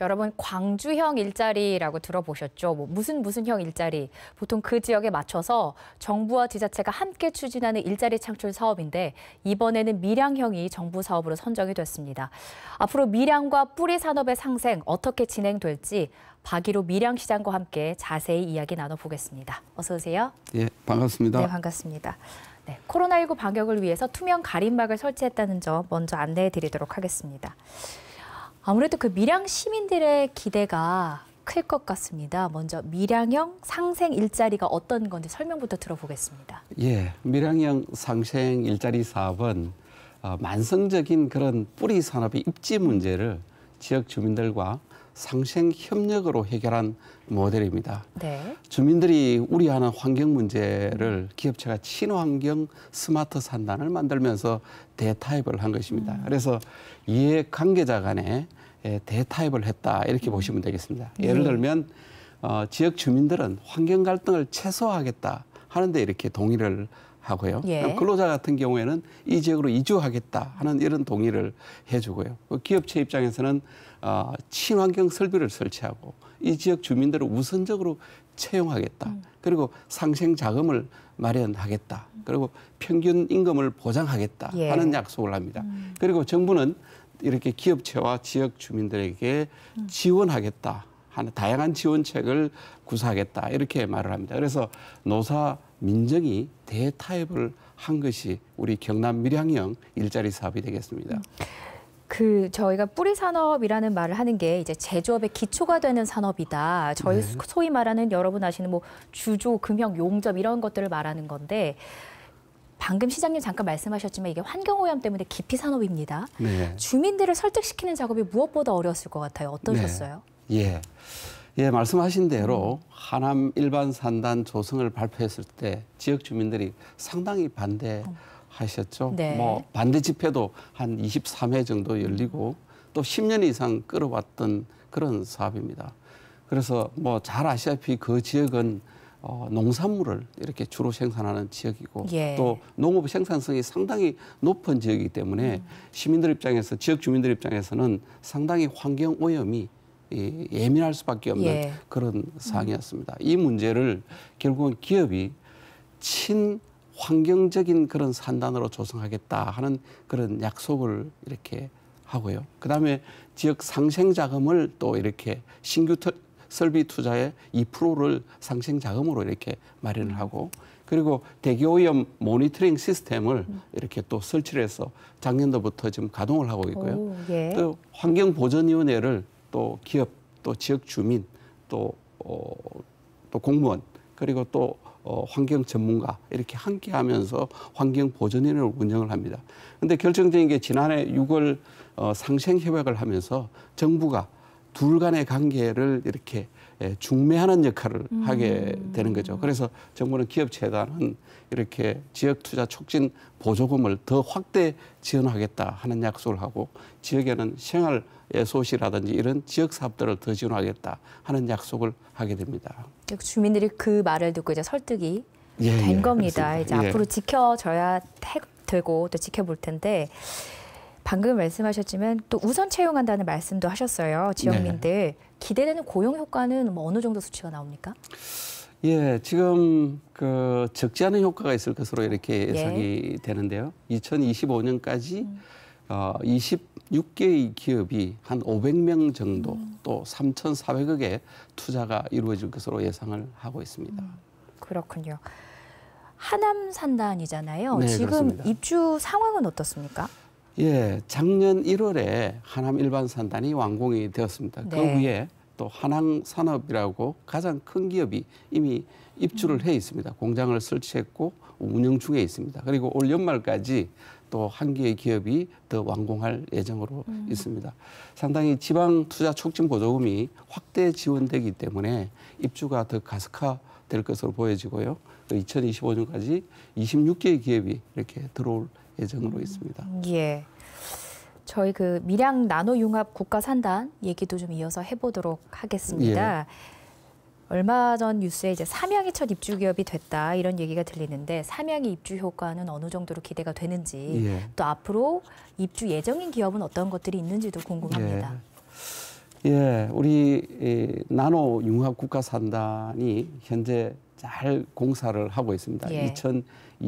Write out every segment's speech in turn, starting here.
여러분 광주형 일자리라고 들어보셨죠? 뭐 무슨 무슨형 일자리. 보통 그 지역에 맞춰서 정부와 지자체가 함께 추진하는 일자리 창출 사업인데 이번에는 밀양형이 정부 사업으로 선정이 됐습니다. 앞으로 밀양과 뿌리 산업의 상생 어떻게 진행될지 박일호 밀양시장과 함께 자세히 이야기 나눠보겠습니다. 어서 오세요. 예, 반갑습니다. 네, 반갑습니다. 네, 코로나19 방역을 위해서 투명 가림막을 설치했다는 점 먼저 안내해 드리도록 하겠습니다. 아무래도 그 밀양 시민들의 기대가 클 것 같습니다. 먼저 밀양형 상생 일자리가 어떤 건지 설명부터 들어보겠습니다. 예, 밀양형 상생 일자리 사업은 어, 만성적인 그런 뿌리 산업의 입지 문제를 지역 주민들과 상생 협력으로 해결한 모델입니다. 네. 주민들이 우려하는 환경 문제를 기업체가 친환경 스마트 산단을 만들면서 대타입을 한 것입니다. 음. 그래서 이해 관계자 간에 예, 대타입을 했다 이렇게 음. 보시면 되겠습니다. 네. 예를 들면 어, 지역 주민들은 환경 갈등을 최소화하겠다 하는데 이렇게 동의를 하고요. 예. 근로자 같은 경우에는 이 지역으로 이주하겠다 하는 이런 동의를 해주고요. 그 기업체 입장에서는 어, 친환경 설비를 설치하고 이 지역 주민들을 우선적으로 채용하겠다. 음. 그리고 상생 자금을 마련하겠다. 그리고 평균 임금을 보장하겠다 예. 하는 약속을 합니다. 음. 그리고 정부는 이렇게 기업체와 지역 주민들에게 음. 지원하겠다 하는 다양한 지원책을 구사하겠다 이렇게 말을 합니다. 그래서 노사 민정이 대타협을 한 것이 우리 경남 밀양형 일자리 사업이 되겠습니다. 그 저희가 뿌리 산업이라는 말을 하는 게 이제 제조업의 기초가 되는 산업이다. 저희 네. 소위 말하는 여러분 아시는 뭐 주조, 금형, 용접 이런 것들을 말하는 건데 방금 시장님 잠깐 말씀하셨지만 이게 환경오염 때문에 기피 산업입니다. 네. 주민들을 설득시키는 작업이 무엇보다 어려웠을 것 같아요. 어떠셨어요? 네. 예. 예, 말씀하신 대로 하남 일반 산단 조성을 발표했을 때 지역 주민들이 상당히 반대하셨죠. 네. 뭐 반대 집회도 한 23회 정도 열리고 또 10년 이상 끌어왔던 그런 사업입니다. 그래서 뭐 잘 아시다시피 그 지역은 어, 농산물을 이렇게 주로 생산하는 지역이고 예. 또 농업 생산성이 상당히 높은 지역이기 때문에 음. 시민들 입장에서 지역 주민들 입장에서는 상당히 환경 오염이 이 예민할 수밖에 없는 예. 그런 사항이었습니다. 이 문제를 결국은 기업이 친 환경적인 그런 산단으로 조성하겠다 하는 그런 약속을 이렇게 하고요. 그다음에 지역 상생 자금을 또 이렇게 신규 터, 설비 투자의 2%를 상생 자금으로 이렇게 마련을 하고 그리고 대기오염 모니터링 시스템을 이렇게 또 설치를 해서 작년도부터 지금 가동을 하고 있고요. 오, 예. 또 환경보전위원회를 또 기업, 또 지역 주민, 또, 어, 또 공무원, 그리고 또 어, 환경 전문가 이렇게 함께 하면서 환경 보전위원을 운영을 합니다. 근데 결정적인 게 지난해 6월 어, 상생 협약을 하면서 정부가 둘 간의 관계를 이렇게 예, 중매하는 역할을 음. 하게 되는 거죠. 그래서 정부는 기업 재단은 이렇게 지역 투자 촉진 보조금을 더 확대 지원하겠다 하는 약속을 하고 지역에는 생활 소시라든지 이런 지역 사업들을 더 지원하겠다 하는 약속을 하게 됩니다. 주민들이 그 말을 듣고 이제 설득이 예, 된 예, 겁니다. 그렇습니다. 이제 예. 앞으로 지켜져야 되고 또 지켜볼 텐데 방금 말씀하셨지만 또 우선 채용한다는 말씀도 하셨어요. 네. 지역민들 네. 기대되는 고용 효과는 뭐 어느 정도 수치가 나옵니까? 예, 지금 그 적지 않은 효과가 있을 것으로 이렇게 예. 예상이 예. 되는데요. 2025년까지 음. 어, 26개의 기업이 한 500명 정도 음. 또 3,400억의 투자가 이루어질 것으로 예상을 하고 있습니다. 음, 그렇군요. 하남 산단이잖아요. 네, 지금 그렇습니다. 입주 상황은 어떻습니까? 예, 작년 1월에 하남 일반 산단이 완공이 되었습니다. 그 네. 그 후에 또 한항 산업이라고 가장 큰 기업이 이미 입주를 해 있습니다. 공장을 설치했고 운영 중에 있습니다. 그리고 올 연말까지 또 한 개의 기업이 더 완공할 예정으로 음. 있습니다. 상당히 지방 투자 촉진 보조금이 확대 지원되기 때문에 입주가 더 가스화 될 것으로 보여지고요. 2025년까지 26개의 기업이 이렇게 들어올 예정으로 있습니다. 예. 저희 그 밀양 나노 융합 국가 산단 얘기도 좀 이어서 해보도록 하겠습니다. 예. 얼마 전 뉴스에 이제 삼양이 첫 입주 기업이 됐다 이런 얘기가 들리는데 삼양의 입주 효과는 어느 정도로 기대가 되는지 예. 또 앞으로 입주 예정인 기업은 어떤 것들이 있는지도 궁금합니다. 예, 예. 우리 나노 융합 국가 산단이 현재 잘 공사를 하고 있습니다. 예.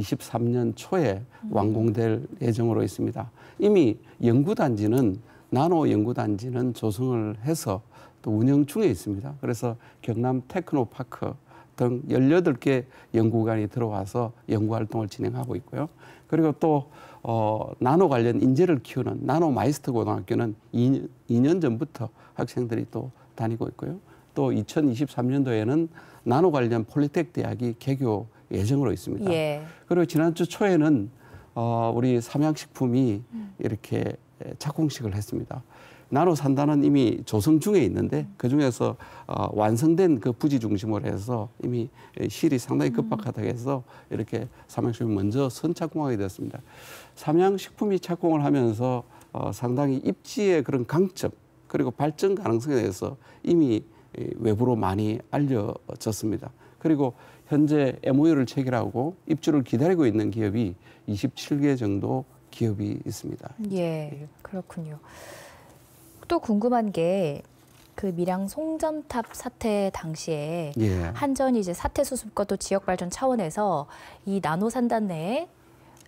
2023년 초에 음. 완공될 예정으로 있습니다. 이미 연구단지는 나노 연구단지는 조성을 해서 또 운영 중에 있습니다. 그래서 경남 테크노파크 등 18개 연구관이 들어와서 연구활동을 진행하고 있고요. 그리고 또 어, 나노 관련 인재를 키우는 나노 마이스터 고등학교는 2년, 2년 전부터 학생들이 또 다니고 있고요. 또 2023년도에는 나노 관련 폴리텍 대학이 개교 예정으로 있습니다. 예. 그리고 지난주 초에는 어, 우리 삼양식품이 음. 이렇게 착공식을 했습니다. 나노 산단은 이미 조성 중에 있는데 음. 그 중에서 어, 완성된 그 부지 중심으로 해서 이미 실이 상당히 음. 급박하다고 해서 이렇게 삼양식품이 먼저 선착공하게 되었습니다. 삼양식품이 착공을 하면서 어, 상당히 입지의 그런 강점 그리고 발전 가능성에 대해서 이미 외부로 많이 알려졌습니다. 그리고 현재 MOU를 체결하고 입주를 기다리고 있는 기업이 27개 정도 기업이 있습니다. 예, 그렇군요. 또 궁금한 게그 밀양 송전탑 사태 당시에 예. 한전이 이제 사태 수습과 또 지역 발전 차원에서 이 나노 산단 내에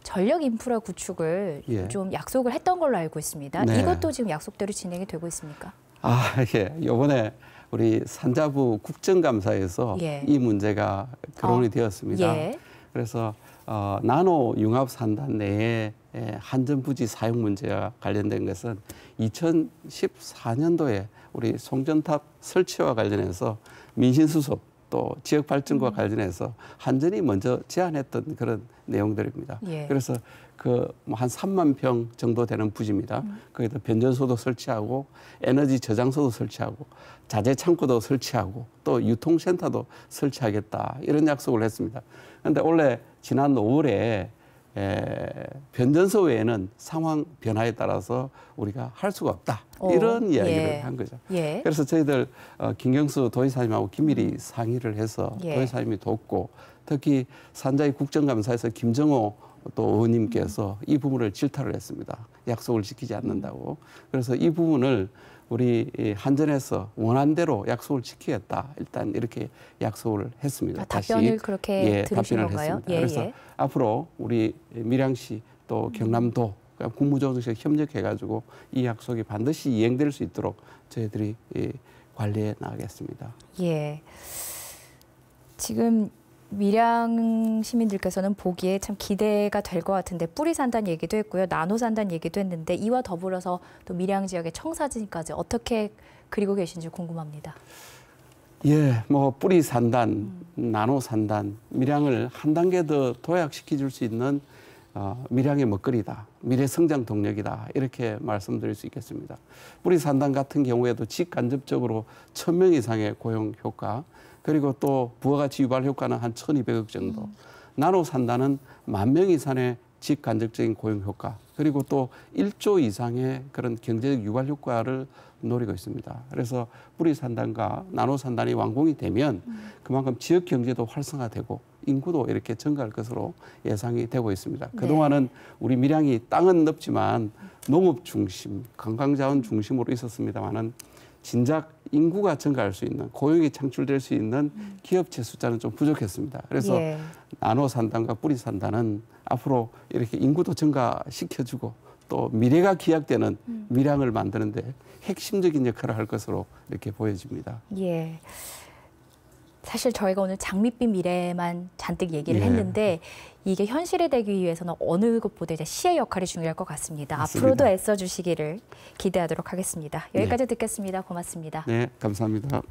전력 인프라 구축을 예. 좀 약속을 했던 걸로 알고 있습니다. 네. 이것도 지금 약속대로 진행이 되고 있습니까? 아, 예. 요번에 우리 산자부 국정감사에서 예. 이 문제가 거론이 어. 되었습니다. 예. 그래서 어, 나노 융합 산단 내에 한전 부지 사용 문제와 관련된 것은 2014년도에 우리 송전탑 설치와 관련해서 민신수습 또 지역 발전과 음. 관련해서 한전이 먼저 제안했던 그런 내용들입니다. 예. 그래서 그한 뭐 3만 평 정도 되는 부지입니다. 음. 거기다 변전소도 설치하고 에너지 저장소도 설치하고 자재 창고도 설치하고 또 유통센터도 설치하겠다 이런 약속을 했습니다. 그런데 원래 지난 5월에 에, 변전소 외에는 상황 변화에 따라서 우리가 할 수가 없다 오, 어, 이런 예. 이야기를 예. 한 거죠. 예. 그래서 저희들 어, 김경수 도의사님하고 김밀히 음. 상의를 해서 예. 도의사님이 돕고 특히 산자위 국정감사에서 김정호 또 의원님께서 이 부분을 질타를 했습니다. 약속을 지키지 않는다고. 그래서 이 부분을 우리 한전에서 원한대로 약속을 지키겠다. 일단 이렇게 약속을 했습니다. 아, 답변을 다시. 그렇게 예, 들으신 답변을 건가요? 했습니다. 예, 그래서 예. 앞으로 우리 밀양시 또 경남도 국무조정실 협력해가지고 이 약속이 반드시 이행될 수 있도록 저희들이 관리해 나가겠습니다. 예. 지금 밀양 시민들께서는 보기에 참 기대가 될 것 같은데 뿌리 산단 얘기도 했고요. 나노 산단 얘기도 했는데 이와 더불어서 또 밀양 지역의 청사진까지 어떻게 그리고 계신지 궁금합니다. 예, 뭐 뿌리 산단, 나노 산단, 밀양을 한 단계 더 도약시켜 줄수 있는 어, 밀양의 먹거리다, 미래 성장 동력이다 이렇게 말씀드릴 수 있겠습니다. 뿌리 산단 같은 경우에도 직간접적으로 천명 이상의 고용 효과, 그리고 또 부가가치 유발 효과는 한 1,200억 정도. 음. 나노 산다는 만명 이상의 직간접적인 고용 효과 그리고 또 1조 이상의 그런 경제적 유발 효과를 노리고 있습니다. 그래서 뿌리 산단과 나노 산단이 완공이 되면 그만큼 지역 경제도 활성화되고 인구도 이렇게 증가할 것으로 예상이 되고 있습니다. 네. 그동안은 우리 밀양이 땅은 넓지만 농업 중심, 관광 자원 중심으로 있었습니다만은 진작 인구가 증가할 수 있는 고용이 창출될 수 있는 음. 기업체 숫자는 좀 부족했습니다. 그래서 예. 나노 산단과 뿌리 산단은 앞으로 이렇게 인구도 증가시켜주고 또 미래가 기약되는 미량을 음. 만드는데 핵심적인 역할을 할 것으로 이렇게 보여집니다. 예. 사실 저희가 오늘 장밋빛 미래만 잔뜩 얘기를 예. 했는데 이게 현실이 되기 위해서는 어느 것보다 이제 시의 역할이 중요할 것 같습니다. 맞습니다. 앞으로도 애써 주시기를 기대하도록 하겠습니다. 여기까지 네. 듣겠습니다. 고맙습니다. 네, 감사합니다.